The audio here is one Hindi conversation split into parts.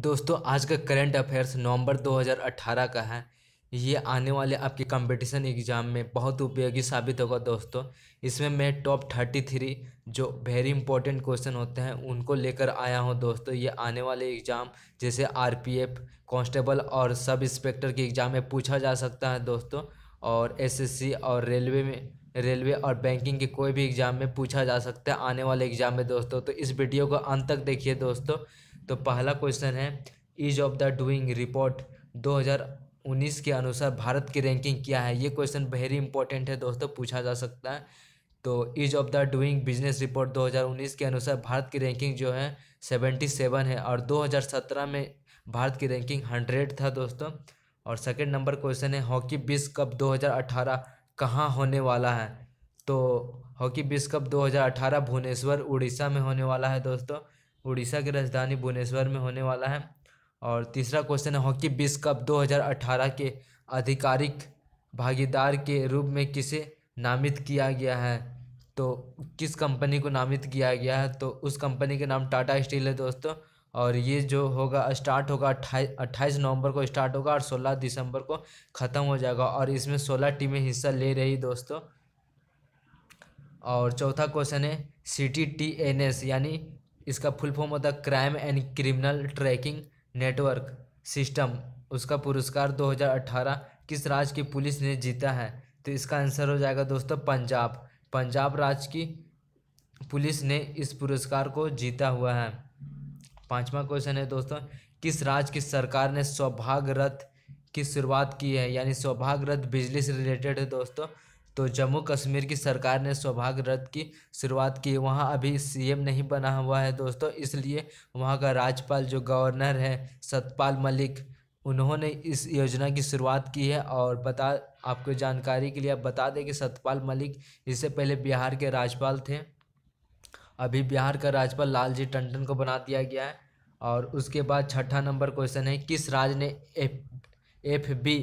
दोस्तों आज का करंट अफेयर्स नवंबर 2018 का है ये आने वाले आपके कंपटीशन एग्ज़ाम में बहुत उपयोगी साबित होगा दोस्तों इसमें मैं टॉप थर्टी थ्री जो वेरी इंपॉर्टेंट क्वेश्चन होते हैं उनको लेकर आया हूँ दोस्तों ये आने वाले एग्ज़ाम जैसे आरपीएफ कांस्टेबल और सब इंस्पेक्टर के एग्ज़ाम में पूछा जा सकता है दोस्तों और एसएससी और रेलवे में रेलवे और बैंकिंग के कोई भी एग्ज़ाम में पूछा जा सकता है आने वाले एग्ज़ाम में दोस्तों तो इस वीडियो को अंत तक देखिए दोस्तों तो पहला क्वेश्चन है ease of the doing report 2019 के अनुसार भारत की रैंकिंग क्या है ये क्वेश्चन वेरी इंपॉर्टेंट है दोस्तों पूछा जा सकता है तो ease of the doing business रिपोर्ट 2019 के अनुसार भारत की रैंकिंग जो है 77 है और 2017 में भारत की रैंकिंग 100 था दोस्तों और सेकंड नंबर क्वेश्चन है हॉकी विश्व कप 2018 कहाँ होने वाला है तो हॉकी विश्व कप 2018 भुवनेश्वर उड़ीसा में होने वाला है दोस्तों उड़ीसा की राजधानी भुवनेश्वर में होने वाला है और तीसरा क्वेश्चन है हॉकी विश्व कप 2018 के आधिकारिक भागीदार के रूप में किसे नामित किया गया है तो किस कंपनी को नामित किया गया है तो उस कंपनी का नाम टाटा स्टील है दोस्तों और ये जो होगा स्टार्ट होगा अट्ठाईस अट्ठाईस नवंबर को स्टार्ट होगा और सोलह दिसंबर को ख़त्म हो जाएगा और इसमें सोलह टीमें हिस्सा ले रही दोस्तों और चौथा क्वेश्चन है C T T N S यानी इसका फुल फॉर्म होता है crime and criminal tracking network system उसका पुरस्कार 2018 किस राज्य की पुलिस ने जीता है तो इसका आंसर हो जाएगा दोस्तों पंजाब पंजाब राज्य की पुलिस ने इस पुरस्कार को जीता हुआ है पांचवा क्वेश्चन है दोस्तों किस राज्य की सरकार ने सौभाग्य रथ की शुरुआत की है यानी सौभाग्य रथ बिजली से रिलेटेड है दोस्तों तो जम्मू कश्मीर की सरकार ने सौभाग्य रथ की शुरुआत की वहाँ अभी सीएम नहीं बना हुआ है दोस्तों इसलिए वहाँ का राज्यपाल जो गवर्नर है सतपाल मलिक उन्होंने इस योजना की शुरुआत की है और बता आपको जानकारी के लिए आप बता दें कि सतपाल मलिक इससे पहले बिहार के राज्यपाल थे अभी बिहार का राज्यपाल लालजी टंडन को बना दिया गया है और उसके बाद छठा नंबर क्वेश्चन है किस राज्य ने F F B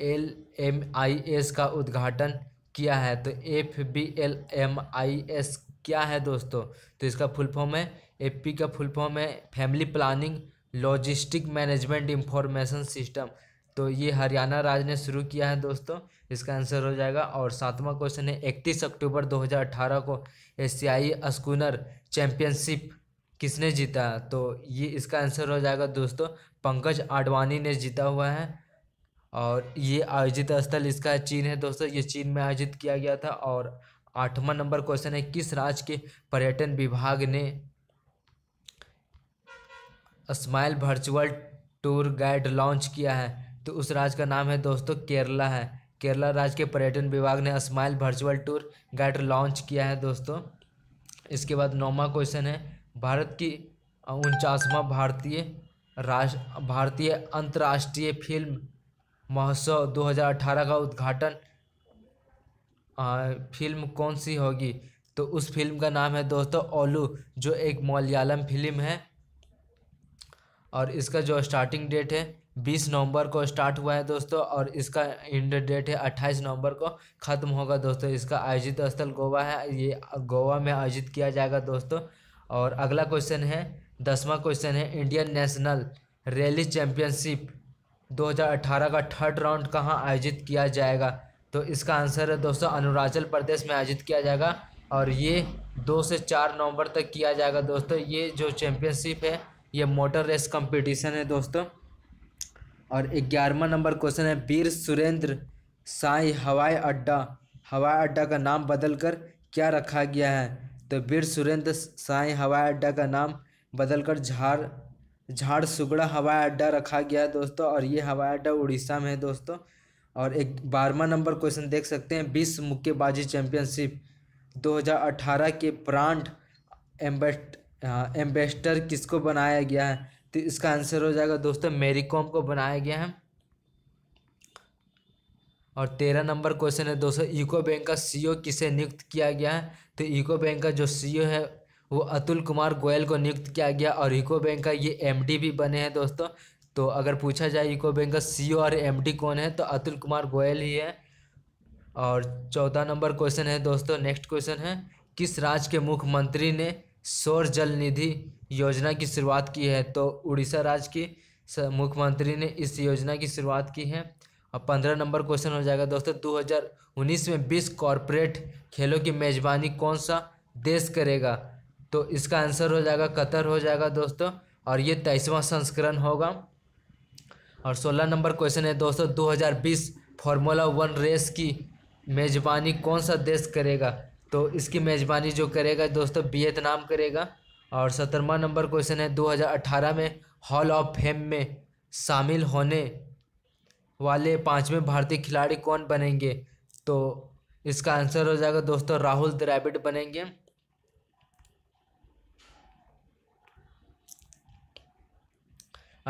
L M I S का उद्घाटन किया है तो F B L M I S क्या है दोस्तों तो इसका फुल फॉर्म है एफ पी का फुल फॉर्म है family planning logistic management information system तो ये हरियाणा राज्य ने शुरू किया है दोस्तों इसका आंसर हो जाएगा और सातवां क्वेश्चन है इकतीस अक्टूबर 2018 को एशियाई स्कूनर चैंपियनशिप किसने जीता तो ये इसका आंसर हो जाएगा दोस्तों पंकज आडवाणी ने जीता हुआ है और ये आयोजित स्थल इसका चीन है दोस्तों ये चीन में आयोजित किया गया था और आठवां नंबर क्वेश्चन है किस राज्य के पर्यटन विभाग ने smile virtual tour guide launch किया है तो उस राज्य का नाम है दोस्तों केरला है केरला राज्य के पर्यटन विभाग ने smile virtual tour guide launch किया है दोस्तों इसके बाद नौवा क्वेश्चन है भारत की उनचासवां भारतीय राष्ट्र भारतीय अंतर्राष्ट्रीय फिल्म महोत्सव 2018 का उद्घाटन फिल्म कौन सी होगी तो उस फिल्म का नाम है दोस्तों ओलू जो एक मलयालम फिल्म है और इसका जो स्टार्टिंग डेट है बीस नवंबर को स्टार्ट हुआ है दोस्तों और इसका इंड डेट है अट्ठाईस नवंबर को ख़त्म होगा दोस्तों इसका आयोजित स्थल गोवा है ये गोवा में आयोजित किया जाएगा दोस्तों और अगला क्वेश्चन है दसवां क्वेश्चन है इंडियन नेशनल रैली चैम्पियनशिप 2018 का थर्ड राउंड कहाँ आयोजित किया जाएगा तो इसका आंसर है दोस्तों अरुणाचल प्रदेश में आयोजित किया जाएगा और ये दो से चार नवंबर तक किया जाएगा दोस्तों ये जो चैम्पियनशिप है ये मोटर रेस कंपटीशन है दोस्तों और ग्यारहवा नंबर क्वेश्चन है वीर सुरेंद्र साई हवाई अड्डा हवाई अड्डा का नाम बदलकर क्या रखा गया है तो वीर सुरेंद्र साई हवाई अड्डा का नाम बदलकर झार सुगड़ा हवाई अड्डा रखा गया है दोस्तों और ये हवाई अड्डा उड़ीसा में है दोस्तों और एक बारहवा नंबर क्वेश्चन देख सकते हैं बीस मुक्केबाजी चैंपियनशिप 2018 के प्रांड एम्बेस्ट एम्बेस्टर किसको बनाया गया है तो इसका आंसर हो जाएगा दोस्तों मेरी कॉम को बनाया गया है और तेरह नंबर क्वेश्चन है दोस्तों यूको बैंक का सीईओ किसे नियुक्त किया गया है तो यूको बैंक का जो सीईओ है वो अतुल कुमार गोयल को नियुक्त किया गया और यूको बैंक का ये एम भी बने हैं दोस्तों तो अगर पूछा जाए यूको बैंक का सी e और एम कौन है तो अतुल कुमार गोयल ही है और चौथा नंबर क्वेश्चन है दोस्तों नेक्स्ट क्वेश्चन है किस राज्य के मुख्यमंत्री ने सौर जल निधि योजना की शुरुआत की है तो उड़ीसा राज्य की मुख्यमंत्री ने इस योजना की शुरुआत की है और पंद्रह नंबर क्वेश्चन हो जाएगा दोस्तों उन्नीस में बीस कॉरपोरेट खेलों की मेजबानी कौन सा देश करेगा तो इसका आंसर हो जाएगा कतर हो जाएगा दोस्तों और ये तेईसवां संस्करण होगा और सोलह नंबर क्वेश्चन है दोस्तों 2020 फार्मूला वन रेस की मेज़बानी कौन सा देश करेगा तो इसकी मेज़बानी जो करेगा दोस्तों वियतनाम करेगा और सत्रहवा नंबर क्वेश्चन है 2018 में हॉल ऑफ फेम में शामिल होने वाले पाँचवें भारतीय खिलाड़ी कौन बनेंगे तो इसका आंसर हो जाएगा दोस्तों राहुल द्रैविड बनेंगे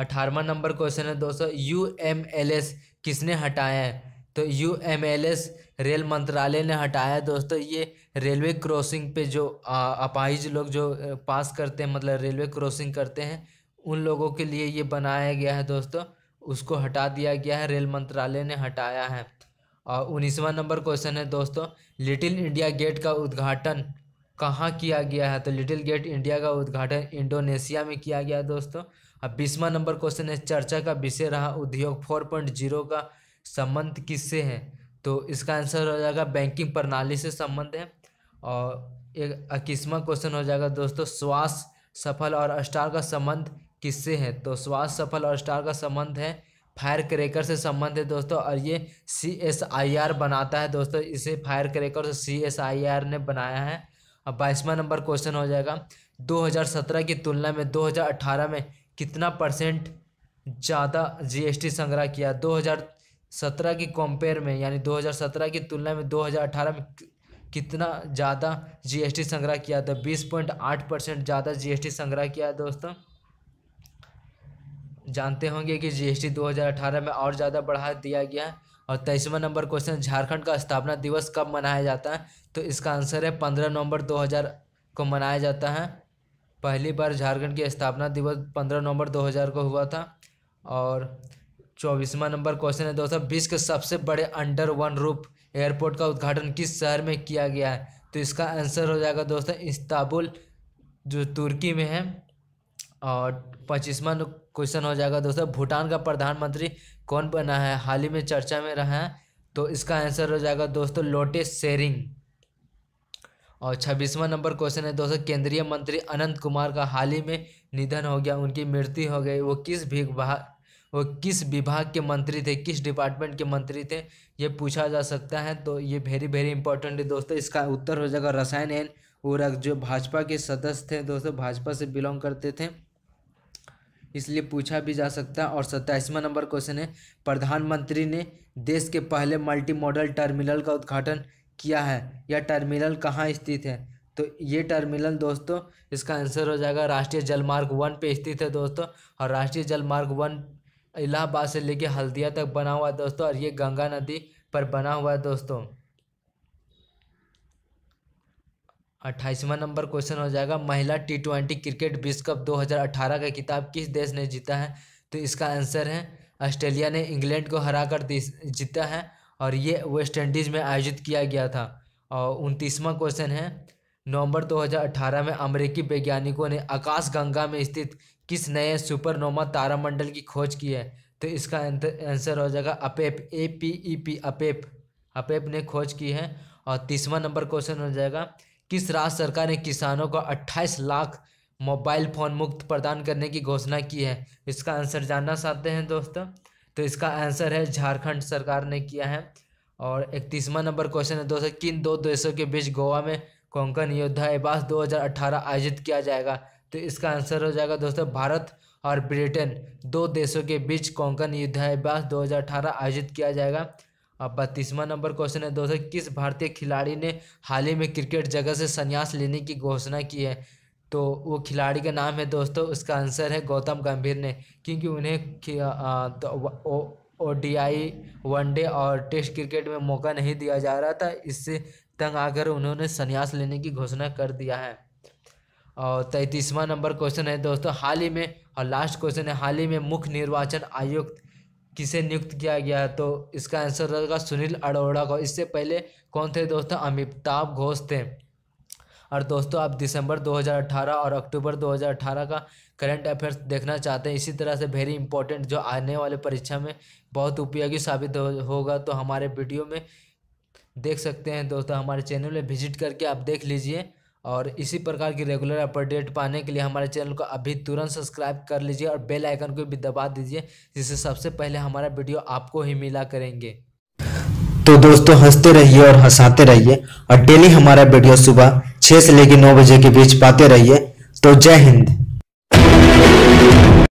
अठारहवा नंबर क्वेश्चन है दोस्तों यू एम एल एस किसने हटाया है तो यू एम एल एस रेल मंत्रालय ने हटाया है दोस्तों ये रेलवे क्रॉसिंग पे जो अपाहिज लोग जो पास करते हैं मतलब रेलवे क्रॉसिंग करते हैं उन लोगों के लिए ये बनाया गया है दोस्तों उसको हटा दिया गया है रेल मंत्रालय ने हटाया है और उन्नीसवा नंबर क्वेश्चन है दोस्तों लिटिल इंडिया गेट का उद्घाटन कहाँ किया गया है तो लिटिल गेट इंडिया का उद्घाटन इंडोनेशिया में किया गया दोस्तों अब बीसवा नंबर क्वेश्चन है चर्चा का विषय रहा उद्योग फोर पॉइंट जीरो का संबंध किससे है तो इसका आंसर हो जाएगा बैंकिंग प्रणाली से संबंध है और एक इक्कीसवा क्वेश्चन हो जाएगा दोस्तों स्वास्थ्य सफल और स्टार का संबंध किससे है तो स्वास्थ्य सफल और स्टार का संबंध है फायर क्रेकर से संबंध है दोस्तों और ये सी एस आई आर बनाता है दोस्तों इसे फायर क्रेकर से सी एस आई आर ने बनाया है अब बाईसवा नंबर क्वेश्चन हो जाएगा 2017 की तुलना में 2018 में कितना परसेंट ज़्यादा जीएसटी संग्रह किया 2017 की कंपेयर में यानी 2017 की तुलना में 2018 में कितना ज़्यादा जीएसटी संग्रह किया था तो बीस पॉइंट आठ परसेंट ज़्यादा जीएसटी संग्रह किया दोस्तों जानते होंगे कि जीएसटी 2018 में और ज़्यादा बढ़ा दिया गया है और तेईसवा नंबर क्वेश्चन झारखंड का स्थापना दिवस कब मनाया जाता है तो इसका आंसर है पंद्रह नवंबर हज़ार को मनाया जाता है पहली बार झारखंड की स्थापना दिवस पंद्रह नवंबर दो हज़ार को हुआ था और चौबीसवा नंबर क्वेश्चन है दोस्तों विश्व के सबसे बड़े अंडर वन रूप एयरपोर्ट का उद्घाटन किस शहर में किया गया है तो इसका आंसर हो जाएगा दोस्तों इस्ताबुल जो तुर्की में है और पच्चीसवा क्वेश्चन हो जाएगा दोस्तों भूटान का प्रधानमंत्री कौन बना है हाल ही में चर्चा में रहा है तो इसका आंसर हो जाएगा दोस्तों लोटे शेरिंग और छब्बीसवा नंबर क्वेश्चन है दोस्तों केंद्रीय मंत्री अनंत कुमार का हाल ही में निधन हो गया उनकी मृत्यु हो गई वो किस विभाग वो किस विभाग के मंत्री थे किस डिपार्टमेंट के मंत्री थे ये पूछा जा सकता है तो ये वेरी वेरी इंपॉर्टेंट है दोस्तों इसका उत्तर हो जाएगा रसायन एन उर्ग जो भाजपा के सदस्य थे दोस्तों भाजपा से बिलोंग करते थे इसलिए पूछा भी जा सकता है और सत्ताईसवां नंबर क्वेश्चन है प्रधानमंत्री ने देश के पहले मल्टी मॉडल टर्मिनल का उद्घाटन किया है यह टर्मिनल कहाँ स्थित है तो ये टर्मिनल दोस्तों इसका आंसर हो जाएगा राष्ट्रीय जलमार्ग वन पे स्थित है दोस्तों और राष्ट्रीय जलमार्ग वन इलाहाबाद से लेकर हल्दिया तक बना हुआ है दोस्तों और ये गंगा नदी पर बना हुआ है दोस्तों अट्ठाईसवां नंबर क्वेश्चन हो जाएगा महिला टी ट्वेंटी क्रिकेट विश्व कप 2018 का किताब किस देश ने जीता है तो इसका आंसर है ऑस्ट्रेलिया ने इंग्लैंड को हराकर जीता है और ये वेस्ट इंडीज़ में आयोजित किया गया था और उनतीसवां क्वेश्चन है नवंबर 2018 में अमेरिकी वैज्ञानिकों ने आकाश गंगा में स्थित किस नए सुपरनोमा तारामंडल की खोज की है तो इसका आंसर हो जाएगा अपेप ए पी ई पी अपेप अपेप ने खोज की है और तीसवा नंबर क्वेश्चन हो जाएगा किस राज्य सरकार ने किसानों को 28 लाख मोबाइल फ़ोन मुक्त प्रदान करने की घोषणा की है इसका आंसर जानना चाहते हैं दोस्तों तो इसका आंसर है झारखंड सरकार ने किया है और इकतीसवा नंबर क्वेश्चन है दोस्तों किन दो देशों के बीच गोवा में कोंकण योद्धा एबास 2018 आयोजित किया जाएगा तो इसका आंसर हो जाएगा दोस्तों भारत और ब्रिटेन दो देशों के बीच कोंकण युद्धाभ्यास अठारह आयोजित किया जाएगा अब बत्तीसवां नंबर क्वेश्चन है दोस्तों किस भारतीय खिलाड़ी ने हाल ही में क्रिकेट जगत से संन्यास लेने की घोषणा की है तो वो खिलाड़ी का नाम है दोस्तों उसका आंसर है गौतम गंभीर ने क्योंकि उन्हें तो डी आई वनडे और टेस्ट क्रिकेट में मौका नहीं दिया जा रहा था इससे तंग आकर उन्होंने संन्यास लेने की घोषणा कर दिया है और तैंतीसवां नंबर क्वेश्चन है दोस्तों हाल ही में और लास्ट क्वेश्चन है हाल ही में मुख्य निर्वाचन आयुक्त किसे नियुक्त किया गया तो इसका आंसर रहेगा सुनील अरोड़ा को इससे पहले कौन थे दोस्तों अमिताभ घोष थे और दोस्तों आप दिसंबर 2018 और अक्टूबर 2018 का करंट अफेयर्स देखना चाहते हैं इसी तरह से वेरी इंपॉर्टेंट जो आने वाले परीक्षा में बहुत उपयोगी साबित हो, होगा तो हमारे वीडियो में देख सकते हैं दोस्तों हमारे चैनल में विजिट करके आप देख लीजिए और इसी प्रकार की रेगुलर अपडेट पाने के लिए हमारे चैनल को अभी तुरंत सब्सक्राइब कर लीजिए और बेल आइकन को भी दबा दीजिए जिससे सबसे पहले हमारा वीडियो आपको ही मिला करेंगे तो दोस्तों हंसते रहिए और हंसाते रहिए और डेली हमारा वीडियो सुबह छः से लेकर नौ बजे के बीच पाते रहिए तो जय हिंद